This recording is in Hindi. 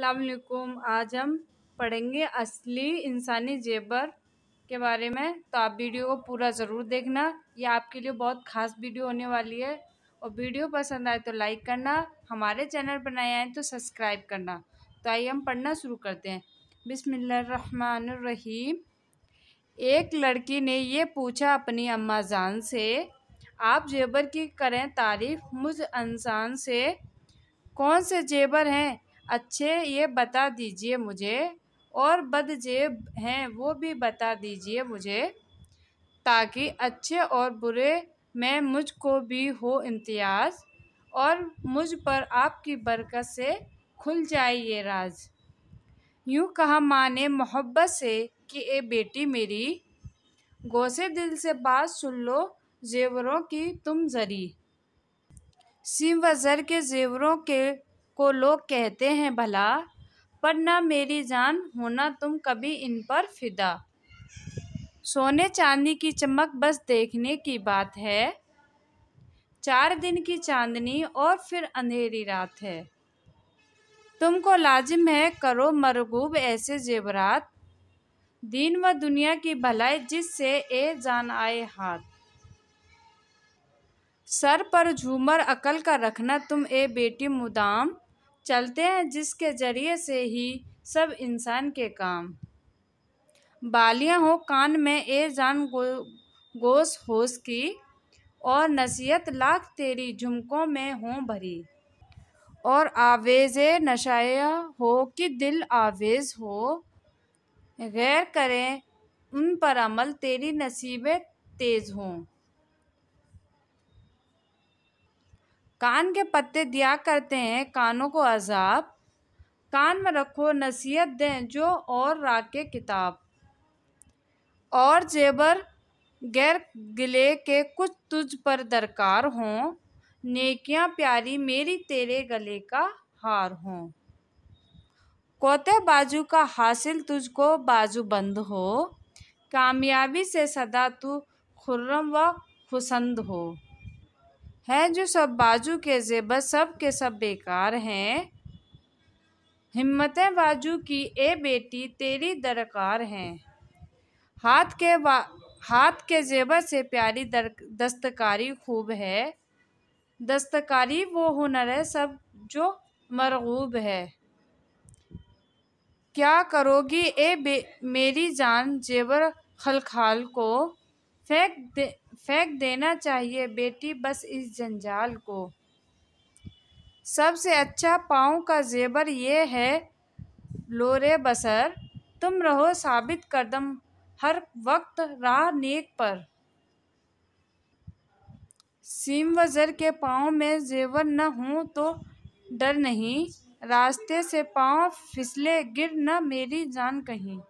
अलकुम आज हम पढ़ेंगे असली इंसानी जेबर के बारे में तो आप वीडियो को पूरा ज़रूर देखना ये आपके लिए बहुत ख़ास वीडियो होने वाली है और वीडियो पसंद आए तो लाइक करना हमारे चैनल पर नए आए तो सब्सक्राइब करना तो आइए हम पढ़ना शुरू करते हैं बिसमीम एक लड़की ने ये पूछा अपनी अम्मा जान से आप जेबर की करें तारीफ मुझ इंसान से कौन से जेबर हैं अच्छे ये बता दीजिए मुझे और बदजेब हैं वो भी बता दीजिए मुझे ताकि अच्छे और बुरे में मुझको भी हो इम्तियाज़ और मुझ पर आपकी बरकत से खुल जाए ये राज यूँ कहा माँ ने मोहब्बत से कि ए बेटी मेरी गोसे दिल से बात सुन लो जेवरों की तुम जरी सिम वज़र के जेवरों के को लोग कहते हैं भला पर ना मेरी जान होना तुम कभी इन पर फिदा सोने चांदी की चमक बस देखने की बात है चार दिन की चांदनी और फिर अंधेरी रात है तुमको लाजिम है करो मरगूब ऐसे जेवरात दीन व दुनिया की भलाई जिससे ए जान आए हाथ सर पर झूमर अकल का रखना तुम ए बेटी मुदाम चलते हैं जिसके ज़रिए से ही सब इंसान के काम बालियाँ हो कान में ए जान गो गोश होश की और नसीहत लाख तेरी झुमकों में हों भरी और आवेज़ नशाया हो कि दिल आवेज़ हो गैर करें उन पर अमल तेरी नसीबें तेज़ हों कान के पत्ते दिया करते हैं कानों को अजाब कान में रखो नसीहत दें जो और राके किताब और जेबर गैर गिले के कुछ तुझ पर दरकार हों नेकियां प्यारी मेरी तेरे गले का हार हों कोते बाजू का हासिल तुझको बाजू बंद हो कामयाबी से सदा तू खुर्रम व खुसंद हो हैं जो सब बाजू के जेबर सब के सब बेकार हैं हिम्मतें बाजू की ए बेटी तेरी दरकार हैं हाथ के हाथ के जेबर से प्यारी दर दस्तकारी खूब है दस्तकारी वो हुनर है सब जो मरगूब है क्या करोगी ए मेरी जान जेबर खलखाल को फेंक दे फेंक देना चाहिए बेटी बस इस जंजाल को सबसे अच्छा पाँव का जेबर ये है लोरे बसर तुम रहो साबित कदम हर वक्त राह नेक पर सीम वजर के पाँव में जेवर न हो तो डर नहीं रास्ते से पाँव फिसले गिर न मेरी जान कहीं